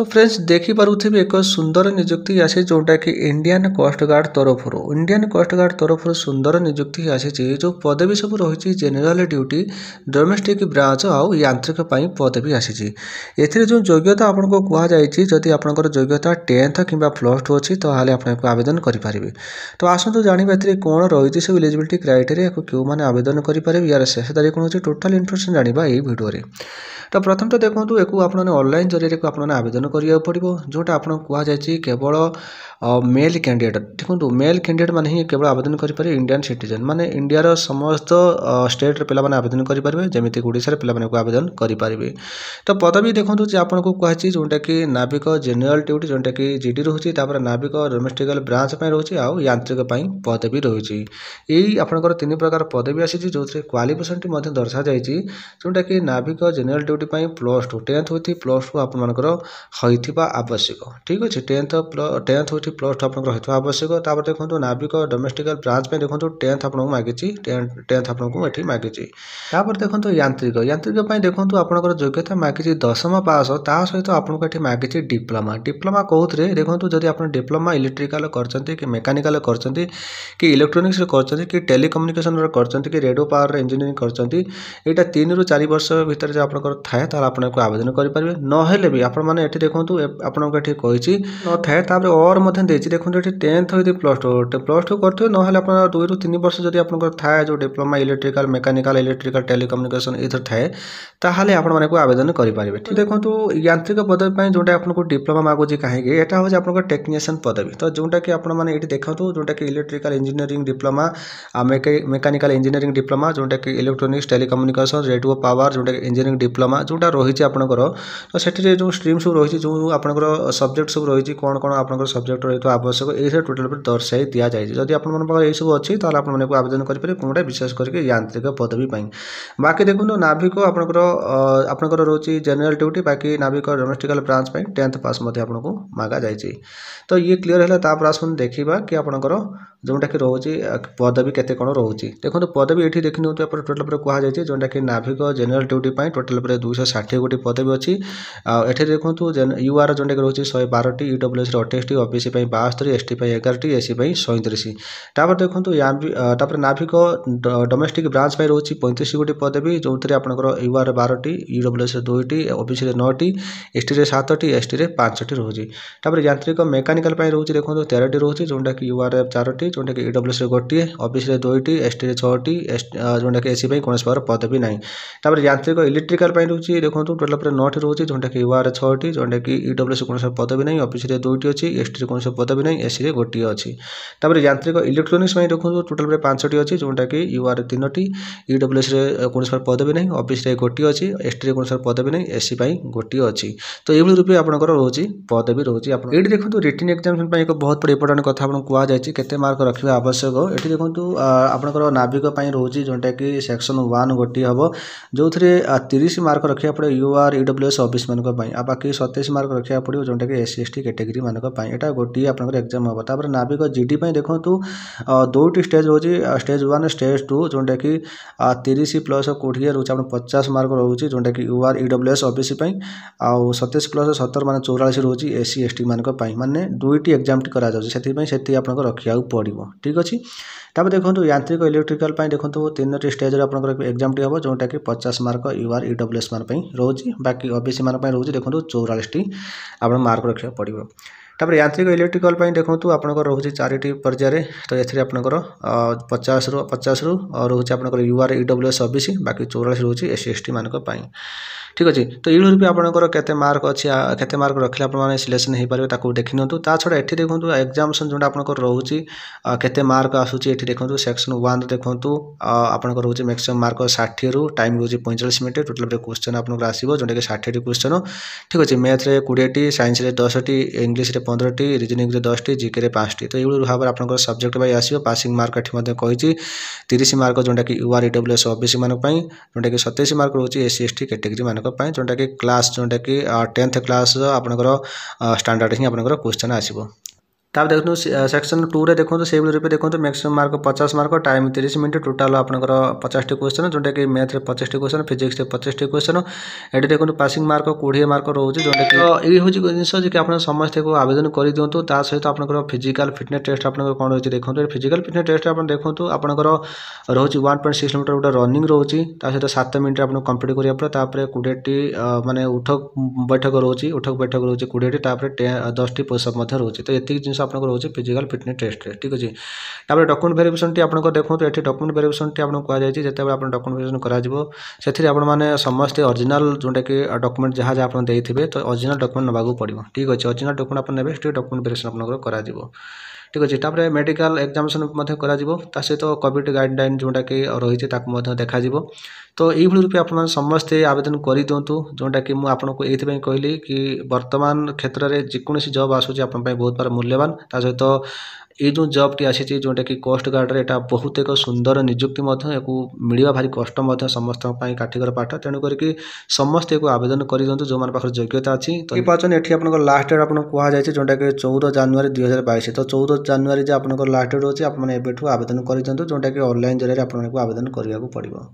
તો ફ્રેન્ડ્સ ଦେଖିପାରୁଥିବେ ଏକ ସୁନ୍ଦର ନିଯୁକ୍ତି ଆସିଛି ଯେଉଁଟାକି ଇଣ୍ଡିଆନ୍ କୋଷ୍ଟଗାର୍ଡ଼ ତରଫରୁ ଇଣ୍ଡିଆନ୍ କୋଷ୍ଟଗାର୍ଡ଼ ତରଫରୁ ସୁନ୍ଦର ନିଯୁକ୍ତି ଆସିଛି ଯେଉଁ ପଦବୀ ସବୁ ରହିଛି ଜେନେରାଲ୍ ଡ୍ୟୁଟି ଡୋମେଷ୍ଟିକ୍ ବ୍ରାଞ୍ଚ ଆଉ ଯାନ୍ତ୍ରିକ ପାଇଁ ପଦବୀ ଆସିଛି ଏଥିରେ ଯେଉଁ ଯୋଗ୍ୟତା ଆପଣଙ୍କୁ କୁହାଯାଇଛି ଯଦି ଆପଣଙ୍କର ଯୋଗ୍ୟତା ଟେନ୍ଥ କିମ୍ବା ପ୍ଲସ୍ ଟୁ ଅଛି ତାହେଲେ ଆପଣ ଏହାକୁ ଆବେଦନ କରିପାରିବେ ତ ଆସନ୍ତୁ ଜାଣିବା ଏଥିରେ କ'ଣ ରହିଛି ସବୁ ଏଲିଜିବିଲିଟି କ୍ରାଇଟେରିଆକୁ କେଉଁମାନେ ଆବେଦନ କରିପାରିବେ ୟାର ଶେଷ ତାରିଖ କ'ଣ ହେଉଛି ଟୋଟାଲ୍ ଇନଫର୍ମେସନ୍ ଜାଣିବା ଏହି ଭିଡ଼ିଓରେ ତ ପ୍ରଥମତଃ ଦେଖନ୍ତୁ ଏହାକୁ ଆପଣମାନେ ଅନଲାଇନ୍ ଜରିଆରେ ଆପଣମାନେ ଆବେଦନ କରିବାକୁ ପଡ଼ିବ ଯେଉଁଟା ଆପଣଙ୍କୁ କୁହାଯାଇଛି କେବଳ ଆଉ ମେଲ୍ କ୍ୟାଣ୍ଡିଡ଼େଟ୍ ଦେଖନ୍ତୁ ମେଲ୍ କ୍ୟାଣ୍ଡିଡ଼େଟ୍ ମାନେ ହିଁ କେବଳ ଆବେଦନ କରିପାରିବେ ଇଣ୍ଡିଆନ୍ ସିଟିଜେନ୍ ମାନେ ଇଣ୍ଡିଆର ସମସ୍ତ ଷ୍ଟେଟ୍ର ପିଲାମାନେ ଆବେଦନ କରିପାରିବେ ଯେମିତିକି ଓଡ଼ିଶାର ପିଲାମାନଙ୍କୁ ଆବେଦନ କରିପାରିବେ ତ ପଦବୀ ଦେଖନ୍ତୁ ଯେ ଆପଣଙ୍କୁ କୁହାଯାଇଛି ଯେଉଁଟାକି ନାବିକ ଜେନେରାଲ୍ ଡ୍ୟୁଟି ଯେଉଁଟାକି ଜିଡି ରହୁଛି ତାପରେ ନାବିକ ଡୋମେଷ୍ଟିକାଲ୍ ବ୍ରାଞ୍ଚ ପାଇଁ ରହୁଛି ଆଉ ଯାନ୍ତ୍ରିକ ପାଇଁ ପଦବୀ ରହୁଛି ଏଇ ଆପଣଙ୍କର ତିନି ପ୍ରକାର ପଦବୀ ଆସିଛି ଯେଉଁଥିରେ କ୍ୱାଲିଫିକେସନ୍ଟି ମଧ୍ୟ ଦର୍ଶାଯାଇଛି ଯେଉଁଟାକି ନାବିକ ଜେନେରାଲ୍ ଡ୍ୟୁଟି ପାଇଁ plus two tenth with plus two ଆପଣମାନଙ୍କର ହୋଇଥିବା ଆବଶ୍ୟକ ଠିକ୍ ଅଛି ଟେନ୍ଥ ଟେନ୍ଥ ୱିଥ୍ ଏଇଠି ପ୍ଲସ୍ ଟୁ ଆପଣଙ୍କର ରହିଥିବା ଆବଶ୍ୟକ ତାପରେ ଦେଖନ୍ତୁ ନାବିକ ଡୋମେଷ୍ଟିକାଲ ବ୍ରାଞ୍ଚ ପାଇଁ ଦେଖନ୍ତୁ ଟେନ୍ଥ ଆପଣଙ୍କୁ ମାଗିଛି ଟେନ୍ଥ ଆପଣଙ୍କୁ ଏଠି ମାଗିଛି ତାପରେ ଦେଖନ୍ତୁ ଯାନ୍ତ୍ରିକ ଯାନ୍ତ୍ରିକ ପାଇଁ ଦେଖନ୍ତୁ ଆପଣଙ୍କର ଯୋଗ୍ୟତା ମାଗିଛି ଦଶମ ପାସ୍ ତା ସହିତ ଆପଣଙ୍କୁ ଏଠି ମାଗିଛି ଡିପ୍ଲୋମା ଡିପ୍ଲୋମା କେଉଁଥିରେ ଦେଖନ୍ତୁ ଯଦି ଆପଣ ଡିପ୍ଲୋମା ଇଲେକ୍ଟ୍ରିକାଲ କରିଛନ୍ତି କି ମେକାନିକାଲ କରିଛନ୍ତି କି ଇଲେକ୍ଟ୍ରୋନିକ୍ସରେ କରିଛନ୍ତି କି ଟେଲିକମ୍ୟୁନିକେସନରେ କରିଛନ୍ତି କି ରେଡ଼ିଓ ପାୱାର ଇଞ୍ଜିନିୟରିଂ କରିଛନ୍ତି ଏଇଟା ତିନିରୁ ଚାରି ବର୍ଷ ଭିତରେ ଯଦି ଆପଣଙ୍କର ଥାଏ ତାହେଲେ ଆପଣ ଆବେଦନ କରିପାରିବେ ନହେଲେ ବି ଆପଣମାନେ ଏଠି ଦେଖନ୍ତୁ ଆପଣଙ୍କୁ ଏଠି କହିଛି ନଥାଏ ତାପରେ ଅର୍ ମଧ୍ୟ ମଧ୍ୟ ଦେଇଛି ଦେଖନ୍ତୁ ଏଠି ଟେନ୍ଥ ହୋଇଥିବ ପ୍ଲସ୍ ଟୁ ପ୍ଲସ୍ ଟୁ କରିଥିବେ ନହେଲେ ଆପଣ ଦୁଇରୁ ତିନି ବର୍ଷ ଯଦି ଆପଣଙ୍କର ଥାଏ ଯେଉଁ diploma electrical mechanical electrical telecommunication ଏଥିରେ ଥାଏ ତାହେଲେ ଆପଣମାନଙ୍କୁ ଆବେଦନ କରିପାରିବେ ଦେଖନ୍ତୁ ଯାନ୍ତ୍ରିକ ପଦବୀ ପାଇଁ ଯେଉଁଟା ଆପଣଙ୍କୁ ଡିପ୍ଲୋମା ମାଗୁଛି କାହିଁକି ଏଇଟା ହେଉଛି ଆପଣଙ୍କର ଟେକ୍ନିସିଆନ୍ ପଦବୀ ତ ଯେଉଁଟାକି ଆପଣମାନେ ଏଠି ଦେଖନ୍ତୁ ଯେଉଁଟାକି electrical engineering diploma mechanical engineering diploma ଯେଉଁଟାକି ଇଲେକ୍ଟ୍ରୋନିକ୍ସ ଟେଲିକମ୍ୟୁନିକେସନ ରେଡିଓ ପାୱାର ଯେଉଁଟାକି ଇଞ୍ଜିନିୟରିଂ ଡିପ୍ଲୋମା ଯେଉଁଟା ରହିଛି ଆପଣଙ୍କର ତ ସେଠାରେ ଯେଉଁ ଷ୍ଟ୍ରିମ୍ ସବୁ ରହିଛି ଯେଉଁ ଆପଣଙ୍କର ସବଜେକ୍ଟ ସବୁ ରହିଛି କ'ଣ କ'ଣ ଆପଣଙ୍କର ସବଜେକ୍ଟ ରହିଥିବା ଆବଶ୍ୟକ ଏହିସବୁ ଟୋଟାଲ୍ ଉପରେ ଦର୍ଶାଇ ଦିଆଯାଇଛି ଯଦି ଆପଣମାନଙ୍କ ପାଖରେ ଏହିସବୁ ଅଛି ତାହେଲେ ଆପଣମାନେ ଆବେଦନ କରିପାରିବେ କେଉଁଟା ବିଶେଷ କରିକି ଯାନ୍ତ୍ରିକ ପଦବୀ ପାଇଁ ବାକି ଦେଖନ୍ତୁ ନାଭିକ ଆପଣଙ୍କର ଆପଣଙ୍କର ରହୁଛି ଜେନେରାଲ୍ ଡ୍ୟୁଟି ବାକି ନାଭିକ ଡୋମେଷ୍ଟିକାଲ୍ ବ୍ରାଞ୍ଚ ପାଇଁ ଟେନ୍ଥ ପାସ୍ ମଧ୍ୟ ଆପଣଙ୍କୁ ମାଗାଯାଇଛି ତ ଇଏ କ୍ଲିଅର୍ ହେଲା ତାପରେ ଆସନ୍ତୁ ଦେଖିବା କି ଆପଣଙ୍କର ଯେଉଁଟାକି ରହୁଛି ପଦବୀ କେତେ କ'ଣ ରହୁଛି ଦେଖନ୍ତୁ ପଦବୀ ଏଠି ଦେଖିନିଅନ୍ତୁ ଆପଣ ଟୋଟାଲ୍ ଉପରେ କୁହାଯାଇଛି ଯେଉଁଟାକି ନାଭିକ ଜେନେରାଲ୍ ଡ୍ୟୁଟି ପାଇଁ ଟୋଟାଲ୍ ଉପରେ ଦୁଇଶହ ଷାଠିଏ ଗୋଟି ପଦବୀ ଅଛି ଆଉ ଏଠାରେ ଦେଖନ୍ତୁ ୟୁ ଆର୍ ଯେଉଁଟାକି ରହୁଛି ଶହେ ବାରଟି ଇଡବ୍ଲ୍ୟୁଏସ୍ରେ ଅଠେଇଶଟି ଓବିସି ପାଇଁ ବାସ୍ତରୀ ଏସ୍ ଟି ପାଇଁ ଏଗାରଟି ଏସ୍ ସି ପାଇଁ ସଇଁତିରିଶ ତାପରେ ଦେଖନ୍ତୁ ତାପରେ ନାଭିକ ଡୋମେଷ୍ଟିକ୍ ବ୍ରାଞ୍ଚ ପାଇଁ ରହୁଛି ପଇଁତିରିଶ ଗୋଟି ପଦବୀ ଯେଉଁଥିରେ ଆପଣଙ୍କର ୟୁ ଆର୍ ବାରଟି ଇ ଡବ୍ଲ୍ୟୁ ଏସ୍ରେ ଦୁଇଟି ଓବିସିରେ ନଅଟି ଏସ୍ଟିରେ ସାତଟି ଏସ୍ଟିରେ ପାଞ୍ଚଟି ରହୁଛି ତାପରେ ଯାନ୍ତ୍ରିକ ମେକାନିକାଲ ପାଇଁ ରହୁଛି ଦେଖନ୍ତୁ ତେରଟି ରହୁଛି ଯେଉଁଟାକି ୟୁ ଆର୍ ଏଫ୍ ଚାରୋଟି ଯେଉଁଟାକି ଇ ଡବ୍ଲ୍ୟୁ ଏସ୍ରେ ଗୋଟିଏ ଓବିସିରେ ଦୁଇଟି ଏସ୍ଟିରେ ଛଅଟି ଯେଉଁଟାକି ଏସ୍ସି ପାଇଁ କୌଣସି ପ୍ରକାର ପଦବୀ ନାହିଁ ତାପରେ ଯାନ୍ତ୍ରିକ ଇଲେକ୍ଟ୍ରିକାଲ ପାଇଁ ରହୁଛି ଦେଖନ୍ତୁ ଟୋଟାଲ୍ ଉପରେ ନଅଟି ରହୁଛି ଯେଉଁଟାକି ୟୁ ଆର୍ ଛଅଟି ଯେଉଁଟାକି ଇ ଡବ୍ଲ୍ୟୁ ଏସ୍ କୌଣସି ପଦବୀ ନାହିଁ ଓବିସିରେ ଦୁଇଟି ଅଛି ଏସ୍ଟିରେ କୌଣସି ସବୁ ପଦ ନାହିଁ ଏସିରେ ଗୋଟିଏ ଅଛି ତାପରେ ଯାନ୍ତ୍ରିକ ଇଲେକ୍ଟ୍ରୋନିକ୍ସ ପାଇଁ ଦେଖନ୍ତୁ ଟୋଟାଲ୍ ପ୍ରାୟ ପାଞ୍ଚଟି ଅଛି ଯେଉଁଟାକି ୟୁ ଆର୍ ତିନୋଟି ଇଡବ୍ଲ୍ୟୁଏସ୍ରେ କୌଣସି ପ୍ରକାର ପଦ ନାହିଁ ଅଫିସ୍ରେ ଗୋଟିଏ ଅଛି ଏସ୍ଟିରେ କୌଣସି ପ୍ରକାର ପଦ ବି ନାହିଁ ଏସ୍ସି ପାଇଁ ଗୋଟିଏ ଅଛି ତ ଏଇଭଳି ରୂପେ ଆପଣଙ୍କର ରହୁଛି ପଦବୀ ରହୁଛି ଆପଣ ଏଇଠି ଦେଖନ୍ତୁ ରିଟିନ୍ ଏକ୍ଜାମିନେସନ୍ ପାଇଁ ଏକ ବହୁତ ବଡ଼ ଇମ୍ପୋର୍ଟାଣ୍ଟ କଥା ଆପଣଙ୍କୁ କୁହାଯାଇଛି କେତେ ମାର୍କ ରଖିବା ଆବଶ୍ୟକ ଏଠି ଦେଖନ୍ତୁ ଆପଣଙ୍କର ନାବିକ ପାଇଁ ରହୁଛି ଯେଉଁଟାକି ସେକ୍ସନ୍ ୱାନ୍ ଗୋଟିଏ ହେବ ଯେଉଁଥିରେ ତିରିଶ ମାର୍କ ରଖିବାକୁ ପଡ଼ିବ ୟୁ ଆର୍ ଇଡବ୍ଲ୍ୟୁଏସ୍ ଅଫିସ୍ମାନଙ୍କ ପାଇଁ ଆଉ ବାକି ସତେଇଶ ମାର୍କ ରଖିବାକୁ ପଡ଼ିବ ଯେଉଁଟାକି ଏସ୍ସି ଏସ୍ଟି କ୍ୟାଟେଗୋରୀମାନଙ୍କ ପାଇଁ ଏଇଟା ଗୋଟିଏ ଟି ଆପଣଙ୍କର ଏକ୍ଜାମ୍ ହେବ ତା'ପରେ ନାବିକ ଜି ଡ଼ି ପାଇଁ ଦେଖନ୍ତୁ ଦୁଇଟି ଷ୍ଟେଜ୍ ହେଉଛି ଷ୍ଟେଜ୍ ୱାନ୍ ଷ୍ଟେଜ୍ ଟୁ ଯେଉଁଟାକି ତିରିଶ ପ୍ଲସ୍ କୋଡ଼ିଏ ରହୁଛି ଆପଣ ପଚାଶ ମାର୍କ ରହୁଛି ଯେଉଁଟାକି U R E W S O B C ପାଇଁ ଆଉ ସତେଇଶ ପ୍ଲସ୍ ସତର ମାନେ ଚଉରାଳିଶ ରହୁଛି ଏସ୍ ସି ଏସ୍ ଟି ମାନଙ୍କ ପାଇଁ ମାନେ ଦୁଇଟି ଏକ୍ଜାମ୍ଟି କରାଯାଉଛି ସେଥିପାଇଁ ସେଠି ଆପଣଙ୍କୁ ରଖିବାକୁ ପଡ଼ିବ ଠିକ୍ ଅଛି ତାପରେ ଦେଖନ୍ତୁ ଯାନ୍ତ୍ରିକ ଇଲେକ୍ଟ୍ରିକାଲ ପାଇଁ ଦେଖନ୍ତୁ ତିନୋଟି ଷ୍ଟେଜ୍ରେ ଆପଣଙ୍କର ଏକ୍ଜାମ୍ଟି ହେବ ଯେଉଁଟାକି ପଚାଶ mark U R E W S ମାନ ପାଇଁ ରହୁଛି ବାକି ଓ ବି ସି ମାନଙ୍କ ପାଇଁ ରହୁଛି ଦେଖନ୍ତୁ ଚଉରାଳିଶଟି ଆପଣ ମାର୍କ ରଖିବାକୁ ପଡ଼ିବ ତାପରେ ଯାନ୍ତ୍ରିକ ଇଲେକ୍ଟ୍ରିକାଲ ପାଇଁ ଦେଖନ୍ତୁ ଆପଣଙ୍କର ରହୁଛି ଚାରିଟି ପର୍ଯ୍ୟାୟରେ ତ ଏଥିରେ ଆପଣଙ୍କର ପଚାଶରୁ ପଚାଶରୁ ରହୁଛି ଆପଣଙ୍କର U R E W S O B C ବାକି ଚଉରାଳିଶ ରହୁଛି ଏସ୍ ସି ଏସ୍ ଟି ମାନଙ୍କ ପାଇଁ ঠিক ଅଛି ତ ଏଇଭଳି ବି ଆପଣଙ୍କର କେତେ ମାର୍କ ଅଛି କେତେ ମାର୍କ ରଖିଲେ ଆପଣମାନେ ସିଲେକ୍ସନ୍ ହୋଇପାରିବେ ତାକୁ ଦେଖିନିଅନ୍ତୁ ତା ଛଡ଼ା ଏଠି ଦେଖନ୍ତୁ ଏକ୍ଜାମିନେସନ୍ ଯେଉଁଟା ଆପଣଙ୍କର ରହୁଛି କେତେ ମାର୍କ ଆସୁଛି ଏଠି ଦେଖନ୍ତୁ ସେକ୍ସନ୍ ୱାନ୍ରେ ଦେଖନ୍ତୁ ଆପଣଙ୍କର ରହୁଛି ମ୍ୟାକ୍ସିମମ୍ ମାର୍କ ଷାଠିଏରୁ ଟାଇମ୍ ରହୁଛି ପଇଁଚାଳିଶ ମିନିଟ୍ ଟୋଟାଲ୍ କୋଶ୍ଚେନ୍ ଆପଣଙ୍କର ଆସିବ ଯେଉଁଟାକି ଷାଠିଏଟି କୋଶ୍ଚେନ୍ ଠିକ୍ ଅଛି ମ୍ୟାଥ୍ରେ କୋଡ଼ିଏଟି ସାଇନ୍ସରେ ଦଶଟି ଇଂଲିଶରେ ପନ୍ଦରଟି ରିଜନିଂରେ ଦଶଟି ଜିକେରେ ପାଞ୍ଚଟି ତ ଏଇଭଳି ଭାବରେ ଆପଣଙ୍କର ସବଜେକ୍ଟ ପାଇଁ ଆସିବ ପାସିଂ ମାର୍କ ଏଠି ମଧ୍ୟ କହିଛି ତିରିଶ ମାର୍କ ଯେଉଁଟାକି ୟୁଆର୍ ଇଡବ୍ଲ୍ୟୁଏସ୍ ଓବିସି ମାନଙ୍କ ପାଇଁ ଯେଉଁଟାକି ସତେଇଶ ମାର୍କ ରହୁଛି ଏସ୍ସି ଏସ୍ଟି କ୍ୟାଟେଗୋରୀ ମାନଙ୍କ ପାଇଁ ଯେଉଁଟାକି କ୍ଲାସ୍ ଯେଉଁଟାକି ଟେନ୍ଥ କ୍ଲାସ୍ର ଆପଣଙ୍କର ଷ୍ଟାଣ୍ଡାର୍ଡ଼ ହିଁ ଆପଣଙ୍କର କୋଶ୍ଚିନ୍ ଆସିବ তাপ দেখুন সেকশন টুরে দেখুন সেভ রূপে দেখুন ম্যাক্সিমম মার্ক পচাশ মার্ক টাইম তিরিশ মিনিট টোটাল আপনার পচাশটি কোশ্চেন যেটাকি ম্যাথ্রে পচাশটি কোশ্চেন ফিজিক্সরে পচাশটি কোশ্চেন এটি দেখুন পাসিং মার্ক কোড়িয়ে মার্ক রয়েছে যেটাকি এই হচ্ছে জিনিস যে কি আপনার সমস্তে আবেদন করে দিও তা সহ আপনার ফিজিকাল ফিটনেস টেস্ট আপনার কোণ রয়েছে দেখুন ফিজিকাল ফিটনেস টেস্ট আপনার দেখুন আপনার রয়েছে ওয়ান পয়েন্ট সিক্স কিলোমিটার গোটে রনিং রয়েছে তা সহ সাত মিনিট আপনার কমপ্লিট করা পরে তাপরে কোড়িয়েটি মানে উঠক বৈঠক রয়েছে উঠক বৈঠক রয়েছে কোড়িয়েটি তাপরে দশটি পোষপ রয়েছে তো এত জিনিস জিনিস আপনার রয়েছে ফিজিক্যাল ফিটনেস টেস্টরে ঠিক আছে তাপরে ডকুমেন্ট ভেরিফিকেসনটি আপনার দেখুন এটি ডকুমেন্ট ভেরিফিকেসনটি আপনার কুহযাই যেতবে আপনার ডকুমেন্ট ভেরিফিকেসন করা সেথিরে আপনার সমস্তে অরিজিনাল যেটাকি ডকুমেন্ট যা যা আপনার দিয়ে তো অরিজিনাল ডকুমেন্ট নেওয়া পড়ব ঠিক আছে অরিজিনাল ডকুমেন্ট আপনার নেবে সেটি ডকুমেন্ট ভেরিফিকেসন আপনার করা ଠିକ୍ ଅଛି ତା'ପରେ ମେଡ଼ିକାଲ୍ ଏକ୍ଜାମିନେସନ୍ ମଧ୍ୟ କରାଯିବ ତା' ସହିତ କୋଭିଡ଼୍ ଗାଇଡ଼ଲାଇନ୍ ଯେଉଁଟାକି ରହିଛି ତାକୁ ମଧ୍ୟ ଦେଖାଯିବ ତ ଏଇଭଳି ରୂପେ ଆପଣମାନେ ସମସ୍ତେ ଆବେଦନ କରିଦିଅନ୍ତୁ ଯେଉଁଟାକି ମୁଁ ଆପଣଙ୍କୁ ଏଇଥିପାଇଁ କହିଲି କି ବର୍ତ୍ତମାନ କ୍ଷେତ୍ରରେ ଯେକୌଣସି ଜବ୍ ଆସୁଛି ଆପଣଙ୍କ ପାଇଁ ବହୁତ ପ୍ରକାର ମୂଲ୍ୟବାନ ତା' ସହିତ ଏଇ ଯେଉଁ ଜବ୍ଟି ଆସିଛି ଯେଉଁଟାକି କୋଷ୍ଟ ଗାର୍ଡ଼ରେ ଏଇଟା ବହୁତ ଏକ ସୁନ୍ଦର ନିଯୁକ୍ତି ମଧ୍ୟ ୟାକୁ ମିଳିବା ଭାରି କଷ୍ଟ ମଧ୍ୟ ସମସ୍ତଙ୍କ ପାଇଁ କାଠିକର ପାଠ ତେଣୁ କରିକି ସମସ୍ତେ ୟାକୁ ଆବେଦନ କରିଦିଅନ୍ତୁ ଯେଉଁମାନଙ୍କ ପାଖରେ ଯୋଗ୍ୟତା ଅଛି ତ ପାରୁଛନ୍ତି ଏଠି ଆପଣଙ୍କ ଲାଷ୍ଟ ଡେଟ୍ ଆପଣଙ୍କୁ କୁହାଯାଇଛି ଯେଉଁଟାକି ଚଉଦ ଜାନୁଆରୀ ଦୁଇ ହଜାର ବାଇଶ ତ ଚଉଦ ଜାନୁଆରୀ ଯେ ଆପଣଙ୍କର ଲାଷ୍ଟ ଡେଟ୍ ଅଛି ଆପଣମାନେ ଏବେଠୁ ଆବେଦନ କରିଦିଅନ୍ତୁ ଯେଉଁଟାକି ଅନଲାଇନ୍ ଜରିଆରେ ଆପଣମାନଙ୍କୁ ଆବେଦନ କରିବାକୁ ପଡ଼ିବ